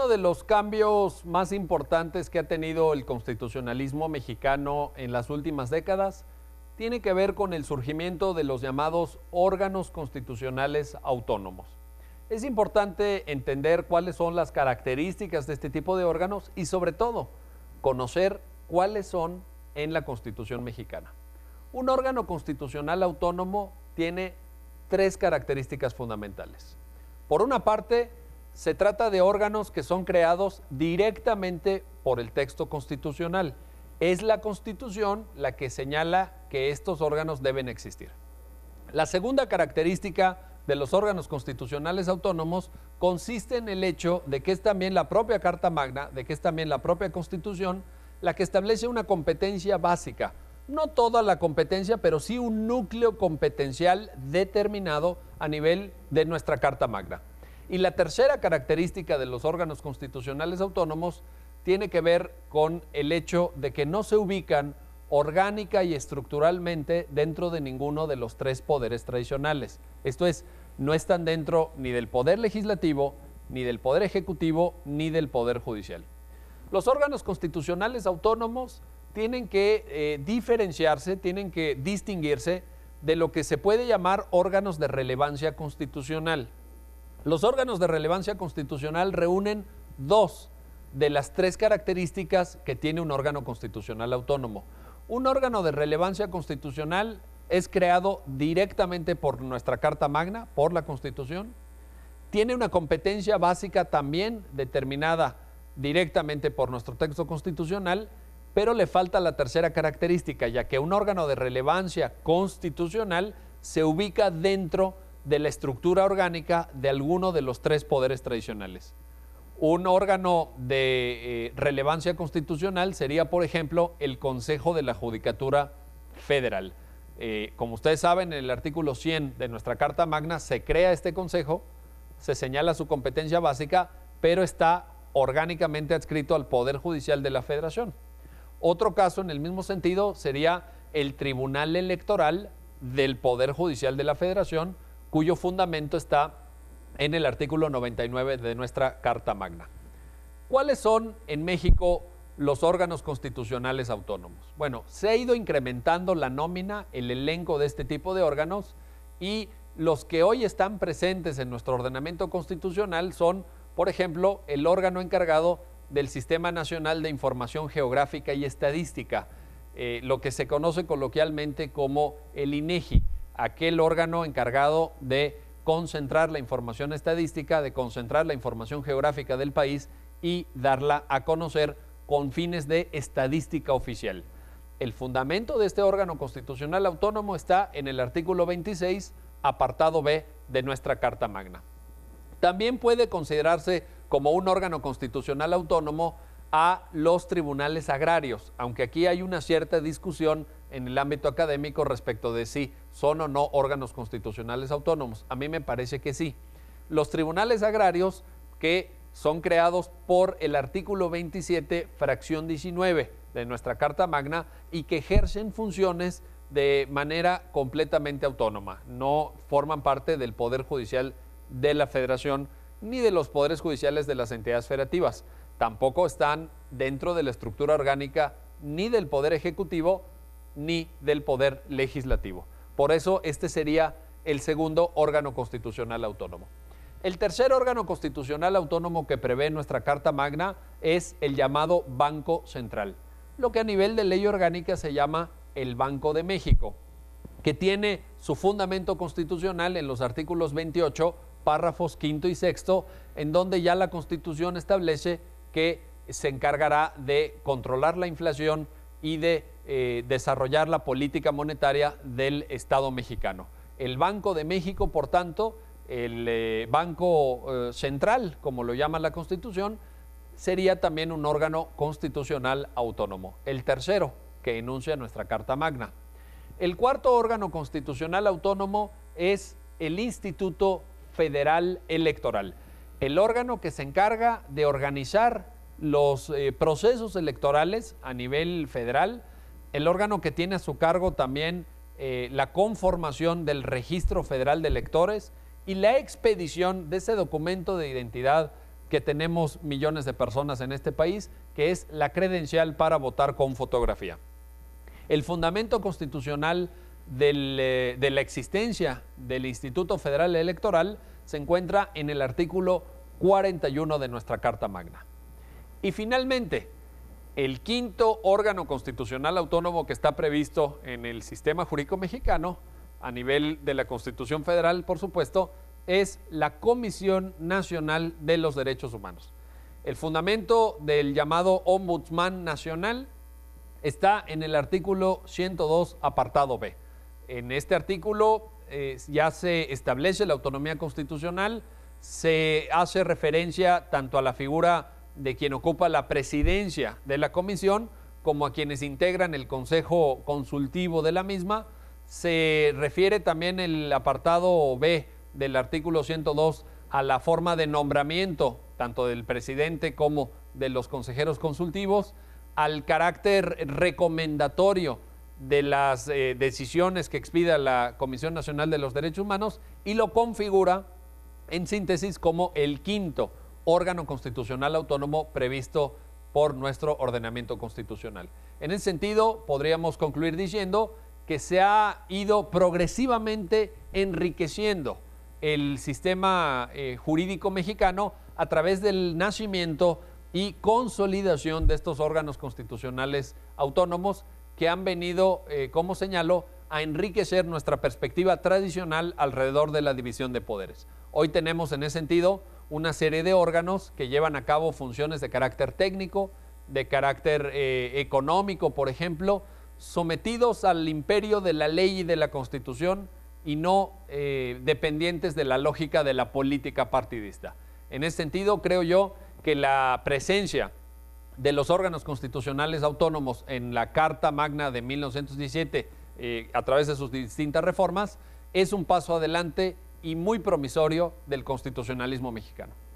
uno de los cambios más importantes que ha tenido el constitucionalismo mexicano en las últimas décadas tiene que ver con el surgimiento de los llamados órganos constitucionales autónomos. Es importante entender cuáles son las características de este tipo de órganos y sobre todo conocer cuáles son en la Constitución mexicana. Un órgano constitucional autónomo tiene tres características fundamentales. Por una parte, se trata de órganos que son creados directamente por el texto constitucional. Es la Constitución la que señala que estos órganos deben existir. La segunda característica de los órganos constitucionales autónomos consiste en el hecho de que es también la propia Carta Magna, de que es también la propia Constitución, la que establece una competencia básica. No toda la competencia, pero sí un núcleo competencial determinado a nivel de nuestra Carta Magna. Y la tercera característica de los órganos constitucionales autónomos tiene que ver con el hecho de que no se ubican orgánica y estructuralmente dentro de ninguno de los tres poderes tradicionales. Esto es, no están dentro ni del poder legislativo, ni del poder ejecutivo, ni del poder judicial. Los órganos constitucionales autónomos tienen que eh, diferenciarse, tienen que distinguirse de lo que se puede llamar órganos de relevancia constitucional. Los órganos de relevancia constitucional reúnen dos de las tres características que tiene un órgano constitucional autónomo. Un órgano de relevancia constitucional es creado directamente por nuestra Carta Magna, por la Constitución. Tiene una competencia básica también determinada directamente por nuestro texto constitucional, pero le falta la tercera característica, ya que un órgano de relevancia constitucional se ubica dentro de de la estructura orgánica de alguno de los tres poderes tradicionales. Un órgano de eh, relevancia constitucional sería, por ejemplo, el Consejo de la Judicatura Federal. Eh, como ustedes saben, en el artículo 100 de nuestra Carta Magna se crea este Consejo, se señala su competencia básica, pero está orgánicamente adscrito al Poder Judicial de la Federación. Otro caso en el mismo sentido sería el Tribunal Electoral del Poder Judicial de la Federación, cuyo fundamento está en el artículo 99 de nuestra Carta Magna. ¿Cuáles son en México los órganos constitucionales autónomos? Bueno, se ha ido incrementando la nómina, el elenco de este tipo de órganos y los que hoy están presentes en nuestro ordenamiento constitucional son, por ejemplo, el órgano encargado del Sistema Nacional de Información Geográfica y Estadística, eh, lo que se conoce coloquialmente como el INEGI aquel órgano encargado de concentrar la información estadística, de concentrar la información geográfica del país y darla a conocer con fines de estadística oficial. El fundamento de este órgano constitucional autónomo está en el artículo 26, apartado B de nuestra Carta Magna. También puede considerarse como un órgano constitucional autónomo a los tribunales agrarios, aunque aquí hay una cierta discusión en el ámbito académico respecto de si son o no órganos constitucionales autónomos. A mí me parece que sí. Los tribunales agrarios que son creados por el artículo 27, fracción 19 de nuestra Carta Magna y que ejercen funciones de manera completamente autónoma. No forman parte del Poder Judicial de la Federación ni de los poderes judiciales de las entidades federativas tampoco están dentro de la estructura orgánica ni del Poder Ejecutivo ni del Poder Legislativo. Por eso este sería el segundo órgano constitucional autónomo. El tercer órgano constitucional autónomo que prevé nuestra Carta Magna es el llamado Banco Central, lo que a nivel de ley orgánica se llama el Banco de México, que tiene su fundamento constitucional en los artículos 28, párrafos 5 y 6, en donde ya la Constitución establece que se encargará de controlar la inflación y de eh, desarrollar la política monetaria del Estado mexicano. El Banco de México, por tanto, el eh, Banco eh, Central, como lo llama la Constitución, sería también un órgano constitucional autónomo, el tercero que enuncia nuestra Carta Magna. El cuarto órgano constitucional autónomo es el Instituto Federal Electoral el órgano que se encarga de organizar los eh, procesos electorales a nivel federal, el órgano que tiene a su cargo también eh, la conformación del registro federal de electores y la expedición de ese documento de identidad que tenemos millones de personas en este país, que es la credencial para votar con fotografía. El fundamento constitucional eh, de la existencia del Instituto Federal Electoral se encuentra en el artículo 41 de nuestra Carta Magna. Y finalmente, el quinto órgano constitucional autónomo que está previsto en el sistema jurídico mexicano, a nivel de la Constitución Federal, por supuesto, es la Comisión Nacional de los Derechos Humanos. El fundamento del llamado Ombudsman Nacional está en el artículo 102, apartado B. En este artículo eh, ya se establece la autonomía constitucional, se hace referencia tanto a la figura de quien ocupa la presidencia de la comisión como a quienes integran el consejo consultivo de la misma. Se refiere también el apartado B del artículo 102 a la forma de nombramiento tanto del presidente como de los consejeros consultivos, al carácter recomendatorio de las eh, decisiones que expida la Comisión Nacional de los Derechos Humanos y lo configura en síntesis como el quinto órgano constitucional autónomo previsto por nuestro ordenamiento constitucional. En ese sentido, podríamos concluir diciendo que se ha ido progresivamente enriqueciendo el sistema eh, jurídico mexicano a través del nacimiento y consolidación de estos órganos constitucionales autónomos que han venido, eh, como señaló, a enriquecer nuestra perspectiva tradicional alrededor de la división de poderes. Hoy tenemos en ese sentido una serie de órganos que llevan a cabo funciones de carácter técnico, de carácter eh, económico, por ejemplo, sometidos al imperio de la ley y de la constitución y no eh, dependientes de la lógica de la política partidista. En ese sentido, creo yo que la presencia de los órganos constitucionales autónomos en la Carta Magna de 1917 eh, a través de sus distintas reformas es un paso adelante y muy promisorio del constitucionalismo mexicano.